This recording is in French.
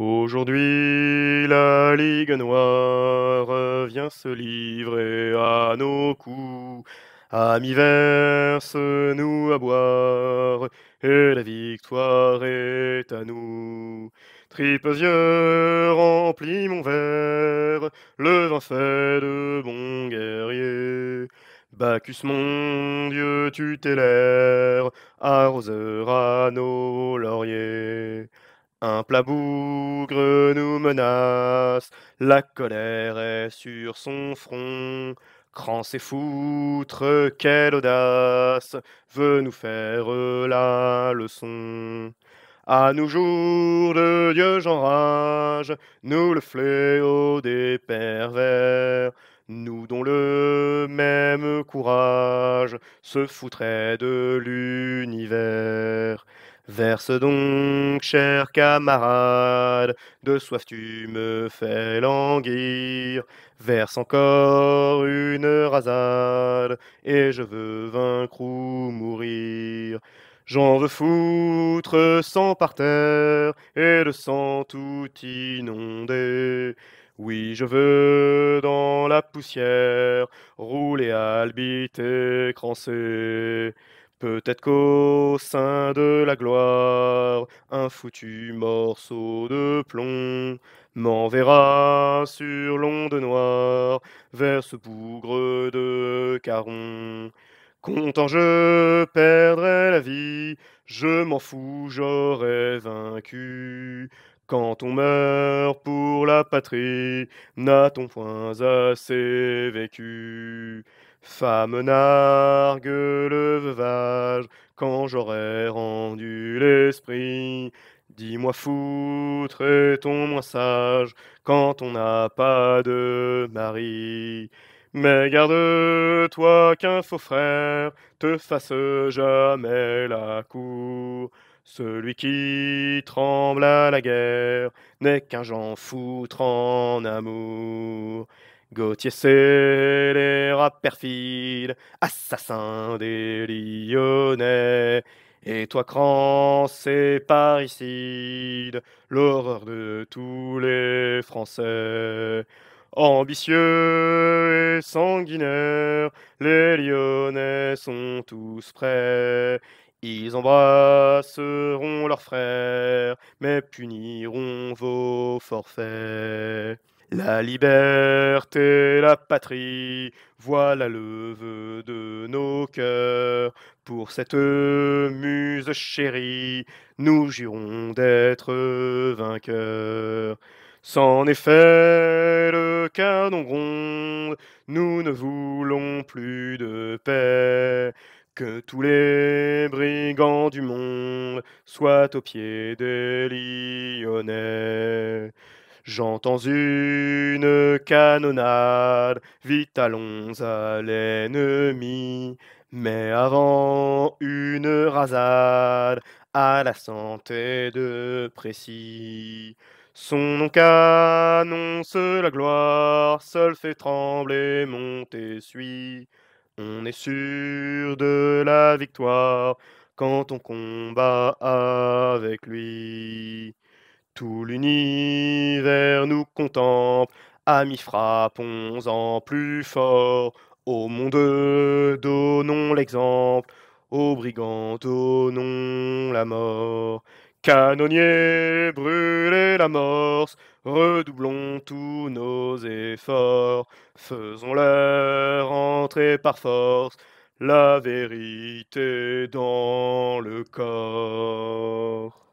Aujourd'hui, la Ligue Noire vient se livrer à nos coups. Amis verse nous à boire, et la victoire est à nous. Tripes yeux, remplis mon verre, le vin fait de bons guerriers. Bacchus mon dieu tu tutélaire, arrosera nos lauriers. Un plat bougre nous menace, la colère est sur son front. Cranse et foutre, quelle audace, veut nous faire la leçon. À nos jours, de Dieu j'enrage, nous le fléau des pervers. Nous dont le même courage se foutrait de l'univers. Verse donc, cher camarade, de soif tu me fais languir. Verse encore une rasade, et je veux vaincre ou mourir. J'en veux foutre sang par terre, et le sang tout inondé. Oui, je veux dans la poussière rouler, albiter, crancer. Peut-être qu'au sein de la gloire, un foutu morceau de plomb m'enverra sur l'onde noire vers ce bougre de Caron. Content je perdrai la vie, je m'en fous, j'aurais vaincu. Quand on meurt pour la patrie, n'a-t-on point assez vécu Femme nargue le veuvage, quand j'aurai rendu l'esprit. Dis-moi foutre, est-on moins sage quand on n'a pas de mari Mais garde-toi qu'un faux frère te fasse jamais la cour. Celui qui tremble à la guerre n'est qu'un jean foutre en amour. Gauthier scélérat perfide, assassin des Lyonnais. Et toi, cran, c'est parricide, l'horreur de tous les Français. Ambitieux et sanguinaires, les Lyonnais sont tous prêts. Ils embrasseront leurs frères, mais puniront vos forfaits. La liberté, la patrie, voilà le vœu de nos cœurs. Pour cette muse chérie, nous jurons d'être vainqueurs. Sans effet, le canon gronde, nous ne voulons plus de paix. Que tous les brigands du monde soient aux pieds des Lyonnais. J'entends une canonnade, vite allons à l'ennemi. Mais avant une rasade, à la santé de Précis. Son nom qu'annonce la gloire, seul fait trembler mon essuie. On est sûr de la victoire quand on combat avec lui. Tout l'univers nous contemple, amis frappons-en plus fort. Au monde, donnons l'exemple, aux brigands, donnons la mort. Canonnier, l'amorce, redoublons tous nos efforts, faisons-leur entrer par force la vérité dans le corps.